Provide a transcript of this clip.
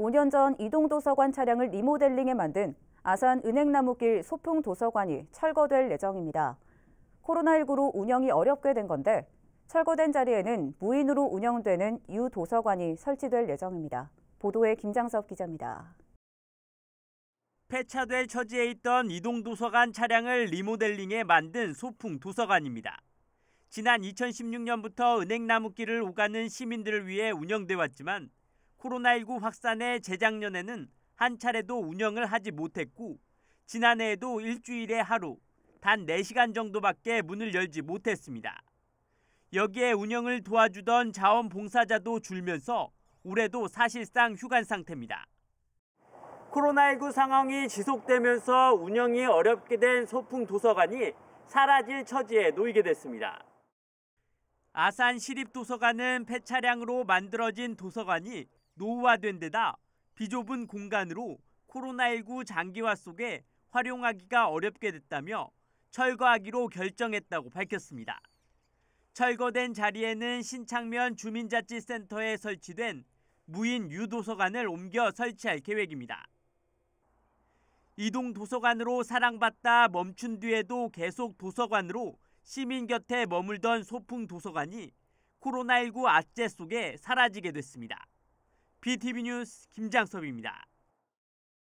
5년 전 이동도서관 차량을 리모델링해 만든 아산 은행나무길 소풍도서관이 철거될 예정입니다. 코로나19로 운영이 어렵게 된 건데 철거된 자리에는 무인으로 운영되는 유도서관이 설치될 예정입니다. 보도에 김장섭 기자입니다. 폐차될 처지에 있던 이동도서관 차량을 리모델링해 만든 소풍도서관입니다. 지난 2016년부터 은행나무길을 오가는 시민들을 위해 운영돼 왔지만 코로나19 확산에 재작년에는 한 차례도 운영을 하지 못했고 지난해에도 일주일에 하루 단 4시간 정도밖에 문을 열지 못했습니다. 여기에 운영을 도와주던 자원봉사자도 줄면서 올해도 사실상 휴관 상태입니다. 코로나19 상황이 지속되면서 운영이 어렵게 된 소풍 도서관이 사라질 처지에 놓이게 됐습니다. 아산 시립도서관은 폐차량으로 만들어진 도서관이 노후화된 데다 비좁은 공간으로 코로나19 장기화 속에 활용하기가 어렵게 됐다며 철거하기로 결정했다고 밝혔습니다. 철거된 자리에는 신창면 주민자치센터에 설치된 무인 유도서관을 옮겨 설치할 계획입니다. 이동 도서관으로 사랑받다 멈춘 뒤에도 계속 도서관으로 시민 곁에 머물던 소풍 도서관이 코로나19 악재 속에 사라지게 됐습니다. BTV 뉴스 김장섭입니다.